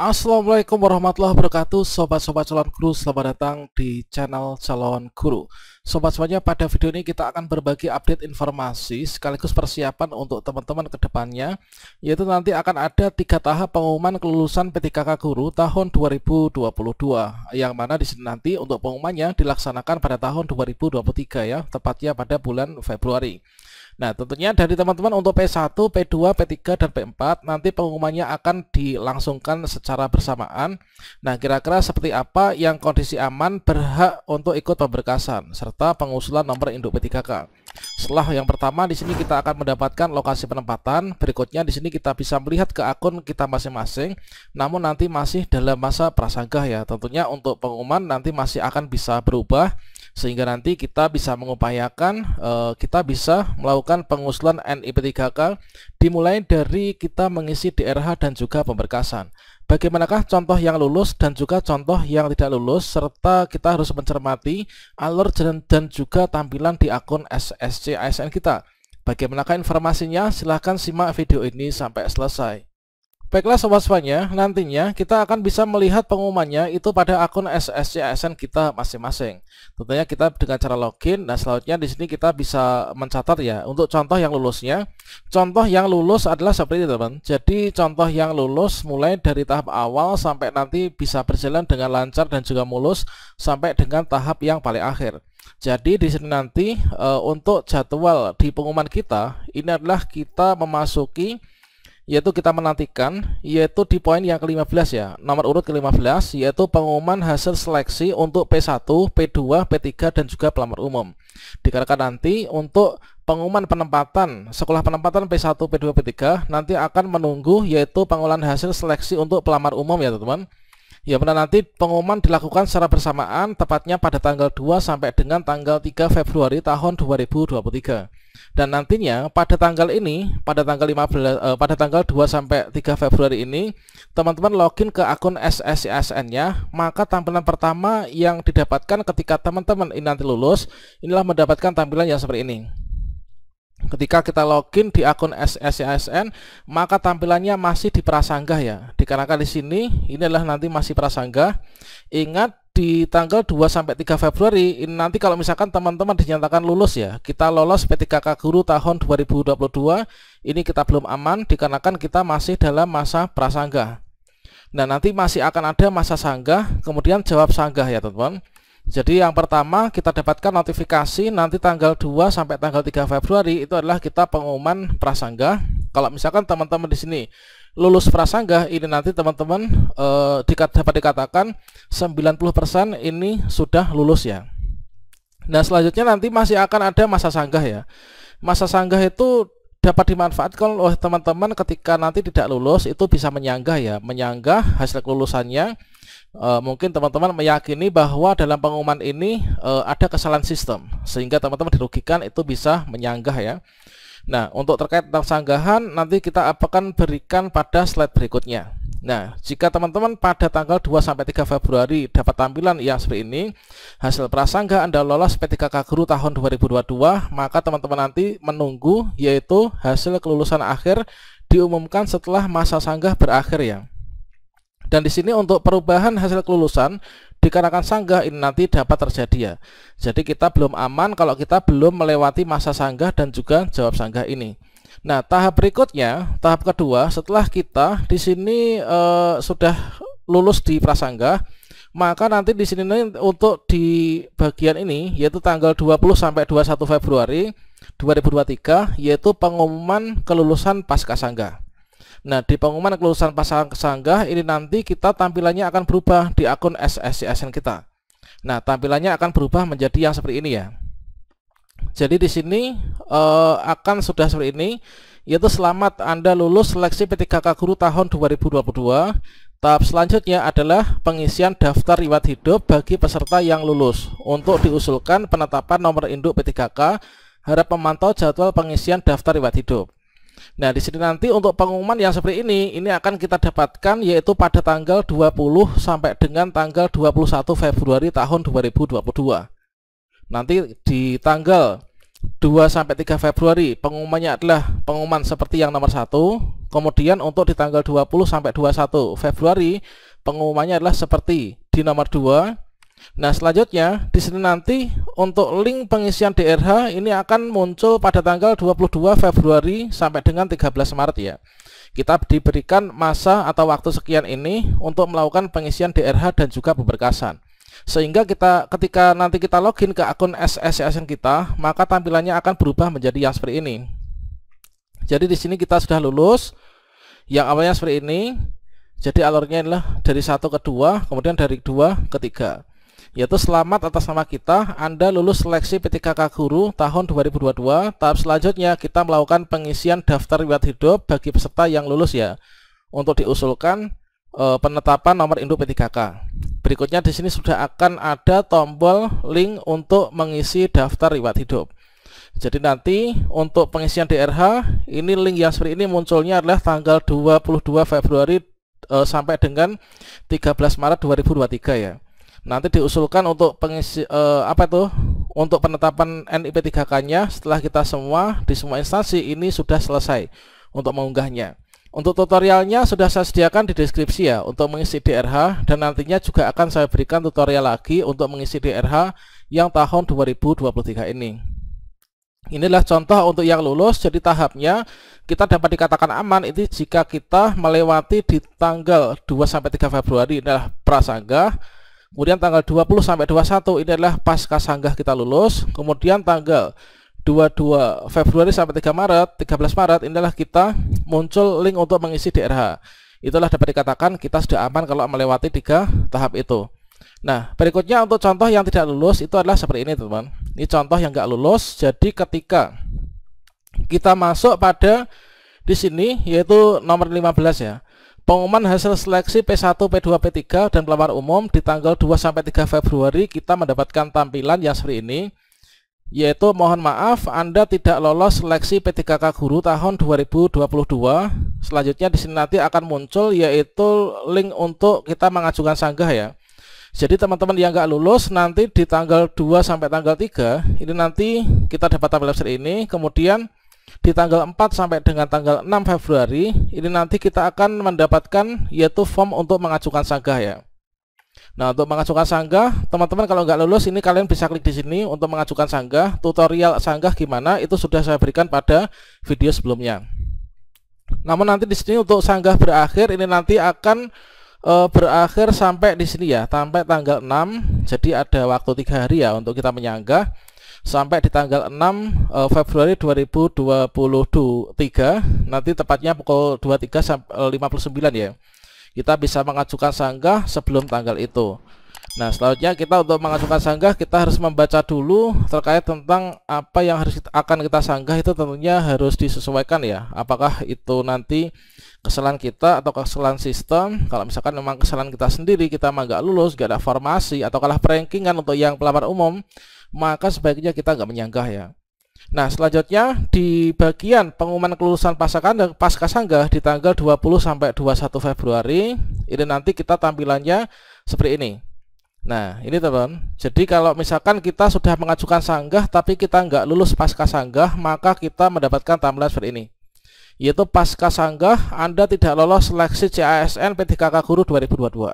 Assalamualaikum warahmatullahi wabarakatuh Sobat-sobat calon guru selamat datang di channel calon guru Sobat semuanya pada video ini kita akan berbagi update informasi sekaligus persiapan untuk teman-teman kedepannya Yaitu nanti akan ada tiga tahap pengumuman kelulusan P3K Guru tahun 2022 Yang mana di sini nanti untuk pengumumannya dilaksanakan pada tahun 2023 ya Tepatnya pada bulan Februari Nah, tentunya dari teman-teman untuk P1, P2, P3, dan P4 nanti pengumumannya akan dilangsungkan secara bersamaan. Nah, kira-kira seperti apa yang kondisi aman berhak untuk ikut pemberkasan serta pengusulan nomor induk P3K. Setelah yang pertama di sini kita akan mendapatkan lokasi penempatan, berikutnya di sini kita bisa melihat ke akun kita masing-masing. Namun nanti masih dalam masa prasangka ya. Tentunya untuk pengumuman nanti masih akan bisa berubah sehingga nanti kita bisa mengupayakan uh, kita bisa melakukan pengusulan NIP3K dimulai dari kita mengisi DRH dan juga pemberkasan. Bagaimanakah contoh yang lulus dan juga contoh yang tidak lulus serta kita harus mencermati alur dan juga tampilan di akun SSC ASN kita. Bagaimanakah informasinya? Silahkan simak video ini sampai selesai. Baiklah sobat semuanya, nantinya kita akan bisa melihat pengumumannya itu pada akun SSCSN kita masing-masing. Tentunya kita dengan cara login, dan selanjutnya di sini kita bisa mencatat ya. Untuk contoh yang lulusnya, contoh yang lulus adalah seperti ini teman. Jadi contoh yang lulus mulai dari tahap awal sampai nanti bisa berjalan dengan lancar dan juga mulus sampai dengan tahap yang paling akhir. Jadi di sini nanti e, untuk jadwal di pengumuman kita, ini adalah kita memasuki yaitu kita menantikan yaitu di poin yang ke-15 ya nomor urut ke-15 yaitu pengumuman hasil seleksi untuk P1, P2, P3 dan juga pelamar umum dikarenakan nanti untuk pengumuman penempatan sekolah penempatan P1, P2, P3 nanti akan menunggu yaitu pengolahan hasil seleksi untuk pelamar umum ya teman-teman Ya benar nanti pengumuman dilakukan secara bersamaan tepatnya pada tanggal 2 sampai dengan tanggal 3 Februari tahun 2023. Dan nantinya pada tanggal ini, pada tanggal 15 eh, pada tanggal 2 sampai 3 Februari ini, teman-teman login ke akun SSISN-nya, maka tampilan pertama yang didapatkan ketika teman-teman ini nanti lulus, inilah mendapatkan tampilan yang seperti ini. Ketika kita login di akun SSISN, maka tampilannya masih di ya. Dikarenakan di sini, inilah nanti masih prasangka. Ingat di tanggal 2 sampai 3 Februari ini nanti kalau misalkan teman-teman dinyatakan lulus ya, kita lolos P3K guru tahun 2022 ini kita belum aman dikarenakan kita masih dalam masa prasangga. Nah, nanti masih akan ada masa sanggah, kemudian jawab sanggah ya, teman-teman. Jadi yang pertama kita dapatkan notifikasi nanti tanggal 2 sampai tanggal 3 Februari itu adalah kita pengumuman prasangga. Kalau misalkan teman-teman di sini lulus prasangga ini nanti teman-teman eh, dapat dikatakan 90% ini sudah lulus ya. Nah selanjutnya nanti masih akan ada masa sanggah ya. Masa sanggah itu dapat dimanfaatkan oleh teman-teman ketika nanti tidak lulus itu bisa menyanggah ya menyanggah hasil kelulusannya e, mungkin teman-teman meyakini bahwa dalam pengumuman ini e, ada kesalahan sistem sehingga teman-teman dirugikan itu bisa menyanggah ya Nah, untuk terkait tentang sanggahan, nanti kita akan berikan pada slide berikutnya. Nah, jika teman-teman pada tanggal 2-3 Februari dapat tampilan yang seperti ini, hasil prasangka Anda lolos P3K Guru tahun 2022, maka teman-teman nanti menunggu yaitu hasil kelulusan akhir diumumkan setelah masa sanggah berakhir ya. Dan di sini untuk perubahan hasil kelulusan dikarenakan sanggah ini nanti dapat terjadi ya. Jadi kita belum aman kalau kita belum melewati masa sanggah dan juga jawab sanggah ini. Nah, tahap berikutnya, tahap kedua setelah kita di sini e, sudah lulus di prasangga, maka nanti di sini untuk di bagian ini yaitu tanggal 20 sampai 21 Februari 2023 yaitu pengumuman kelulusan pasca sanggah. Nah, di pengumuman kelulusan pasangan kesanggah ini nanti kita tampilannya akan berubah di akun SSCSN kita. Nah, tampilannya akan berubah menjadi yang seperti ini ya. Jadi di sini uh, akan sudah seperti ini, yaitu selamat Anda lulus seleksi P3K Guru tahun 2022. Tahap selanjutnya adalah pengisian daftar riwayat hidup bagi peserta yang lulus untuk diusulkan penetapan nomor induk P3K harap memantau jadwal pengisian daftar riwayat hidup. Nah, di sini nanti untuk pengumuman yang seperti ini, ini akan kita dapatkan yaitu pada tanggal 20 sampai dengan tanggal 21 Februari tahun 2022. Nanti di tanggal 2 sampai 3 Februari pengumumannya adalah pengumuman seperti yang nomor 1. Kemudian untuk di tanggal 20 sampai 21 Februari pengumumannya adalah seperti di nomor 2 Nah selanjutnya di sini nanti untuk link pengisian DRH ini akan muncul pada tanggal 22 Februari sampai dengan 13 Maret ya. Kita diberikan masa atau waktu sekian ini untuk melakukan pengisian DRH dan juga pemberkasan. Sehingga kita ketika nanti kita login ke akun SSCSN kita, maka tampilannya akan berubah menjadi yang seperti ini. Jadi di sini kita sudah lulus yang awalnya seperti ini. Jadi alurnya adalah dari satu ke dua, kemudian dari dua ke tiga yaitu selamat atas nama kita Anda lulus seleksi P3K Guru tahun 2022. Tahap selanjutnya kita melakukan pengisian daftar riwayat hidup bagi peserta yang lulus ya untuk diusulkan e, penetapan nomor induk P3K. Berikutnya di sini sudah akan ada tombol link untuk mengisi daftar riwayat hidup. Jadi nanti untuk pengisian DRH ini link yang seperti ini munculnya adalah tanggal 22 Februari e, sampai dengan 13 Maret 2023 ya nanti diusulkan untuk pengisi eh, apa itu untuk penetapan NIP 3K-nya setelah kita semua di semua instansi ini sudah selesai untuk mengunggahnya. Untuk tutorialnya sudah saya sediakan di deskripsi ya untuk mengisi DRH dan nantinya juga akan saya berikan tutorial lagi untuk mengisi DRH yang tahun 2023 ini. Inilah contoh untuk yang lulus, jadi tahapnya kita dapat dikatakan aman itu jika kita melewati di tanggal 2-3 Februari, adalah prasangka, Kemudian tanggal 20 sampai 21 ini adalah pasca sanggah kita lulus. Kemudian tanggal 22 Februari sampai 3 Maret, 13 Maret ini adalah kita muncul link untuk mengisi DRH. Itulah dapat dikatakan kita sudah aman kalau melewati tiga tahap itu. Nah, berikutnya untuk contoh yang tidak lulus itu adalah seperti ini, teman. teman Ini contoh yang nggak lulus. Jadi ketika kita masuk pada di sini yaitu nomor 15 ya. Pengumuman hasil seleksi P1, P2, P3 dan pelamar umum di tanggal 2 sampai 3 Februari kita mendapatkan tampilan yang seperti ini yaitu mohon maaf Anda tidak lolos seleksi P3K guru tahun 2022. Selanjutnya di sini nanti akan muncul yaitu link untuk kita mengajukan sanggah ya. Jadi teman-teman yang nggak lulus nanti di tanggal 2 sampai tanggal 3 ini nanti kita dapat tampilan seperti ini kemudian di tanggal 4 sampai dengan tanggal 6 Februari ini nanti kita akan mendapatkan yaitu form untuk mengajukan sanggah ya Nah untuk mengajukan sanggah teman-teman kalau nggak lulus ini kalian bisa klik di sini untuk mengajukan sanggah tutorial sanggah gimana itu sudah saya berikan pada video sebelumnya namun nanti di sini untuk sanggah berakhir ini nanti akan e, berakhir sampai di sini ya sampai tanggal 6 jadi ada waktu tiga hari ya untuk kita menyanggah sampai di tanggal 6 eh, Februari 2023 nanti tepatnya pukul sampai eh, 23.59 ya kita bisa mengajukan sanggah sebelum tanggal itu Nah selanjutnya kita untuk mengajukan sanggah kita harus membaca dulu terkait tentang apa yang harus akan kita sanggah itu tentunya harus disesuaikan ya apakah itu nanti kesalahan kita atau kesalahan sistem kalau misalkan memang kesalahan kita sendiri kita memang nggak lulus nggak ada formasi atau kalah perankingan untuk yang pelamar umum maka sebaiknya kita nggak menyanggah ya. Nah, selanjutnya di bagian pengumuman kelulusan pasca sanggah di tanggal 20 sampai 21 Februari, ini nanti kita tampilannya seperti ini. Nah, ini teman. Jadi kalau misalkan kita sudah mengajukan sanggah tapi kita nggak lulus pasca sanggah, maka kita mendapatkan tampilan seperti ini. Yaitu pasca sanggah Anda tidak lolos seleksi CASN P3K Guru 2022.